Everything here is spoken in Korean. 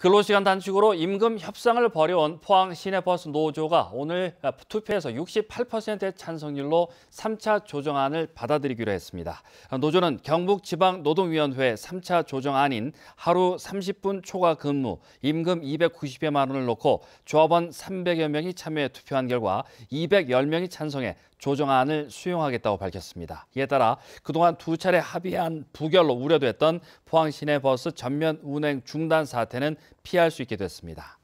근로시간 단축으로 임금 협상을 벌여온 포항 시내버스 노조가 오늘 투표에서 68%의 찬성률로 3차 조정안을 받아들이기로 했습니다. 노조는 경북지방노동위원회 3차 조정안인 하루 30분 초과 근무, 임금 290여만 원을 놓고 조합원 300여 명이 참여해 투표한 결과 210명이 찬성해 조정안을 수용하겠다고 밝혔습니다. 이에 따라 그동안 두 차례 합의한 부결로 우려됐던 포항 시내버스 전면 운행 중단 사태는 피할 수 있게 됐습니다.